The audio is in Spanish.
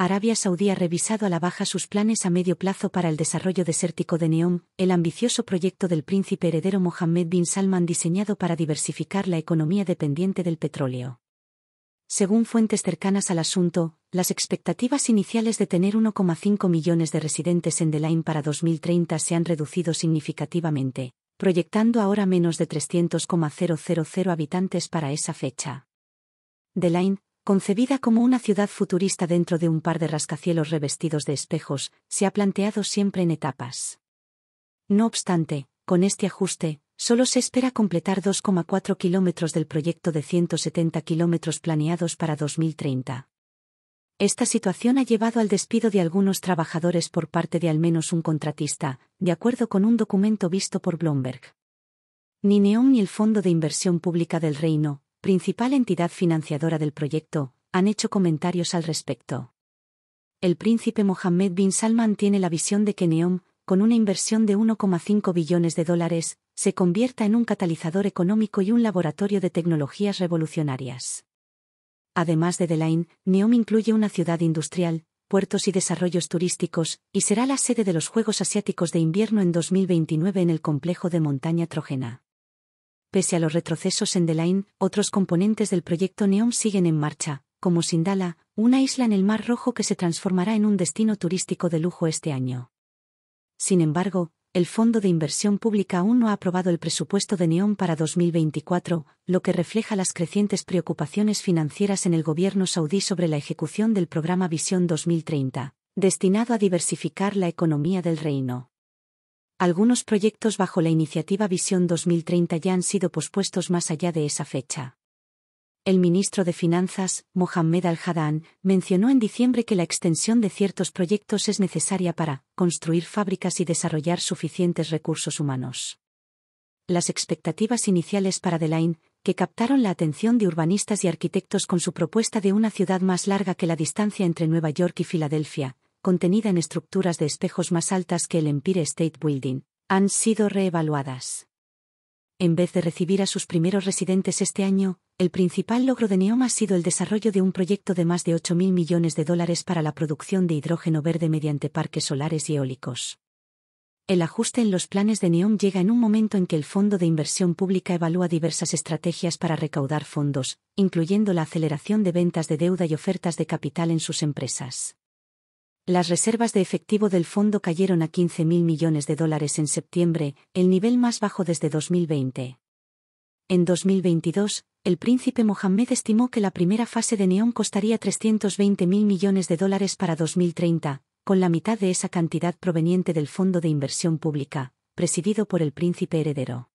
Arabia Saudí ha revisado a la baja sus planes a medio plazo para el desarrollo desértico de Neom, el ambicioso proyecto del príncipe heredero Mohammed bin Salman diseñado para diversificar la economía dependiente del petróleo. Según fuentes cercanas al asunto, las expectativas iniciales de tener 1,5 millones de residentes en Line para 2030 se han reducido significativamente, proyectando ahora menos de 300,000 habitantes para esa fecha concebida como una ciudad futurista dentro de un par de rascacielos revestidos de espejos, se ha planteado siempre en etapas. No obstante, con este ajuste, solo se espera completar 2,4 kilómetros del proyecto de 170 kilómetros planeados para 2030. Esta situación ha llevado al despido de algunos trabajadores por parte de al menos un contratista, de acuerdo con un documento visto por Bloomberg. Ni Neon ni el Fondo de Inversión Pública del Reino, principal entidad financiadora del proyecto, han hecho comentarios al respecto. El príncipe Mohammed bin Salman tiene la visión de que Neom, con una inversión de 1,5 billones de dólares, se convierta en un catalizador económico y un laboratorio de tecnologías revolucionarias. Además de Delain, Neom incluye una ciudad industrial, puertos y desarrollos turísticos, y será la sede de los Juegos Asiáticos de Invierno en 2029 en el complejo de montaña Trojena. Pese a los retrocesos en The otros componentes del proyecto Neom siguen en marcha, como Sindala, una isla en el Mar Rojo que se transformará en un destino turístico de lujo este año. Sin embargo, el Fondo de Inversión Pública aún no ha aprobado el presupuesto de NEOM para 2024, lo que refleja las crecientes preocupaciones financieras en el gobierno saudí sobre la ejecución del programa Visión 2030, destinado a diversificar la economía del reino algunos proyectos bajo la iniciativa Visión 2030 ya han sido pospuestos más allá de esa fecha. El ministro de Finanzas, Mohamed Al-Haddad, mencionó en diciembre que la extensión de ciertos proyectos es necesaria para construir fábricas y desarrollar suficientes recursos humanos. Las expectativas iniciales para Line, que captaron la atención de urbanistas y arquitectos con su propuesta de una ciudad más larga que la distancia entre Nueva York y Filadelfia, contenida en estructuras de espejos más altas que el Empire State Building, han sido reevaluadas. En vez de recibir a sus primeros residentes este año, el principal logro de NEOM ha sido el desarrollo de un proyecto de más de 8.000 millones de dólares para la producción de hidrógeno verde mediante parques solares y eólicos. El ajuste en los planes de NEOM llega en un momento en que el Fondo de Inversión Pública evalúa diversas estrategias para recaudar fondos, incluyendo la aceleración de ventas de deuda y ofertas de capital en sus empresas. Las reservas de efectivo del fondo cayeron a 15.000 millones de dólares en septiembre, el nivel más bajo desde 2020. En 2022, el príncipe Mohammed estimó que la primera fase de Neón costaría 320.000 millones de dólares para 2030, con la mitad de esa cantidad proveniente del Fondo de Inversión Pública, presidido por el príncipe heredero.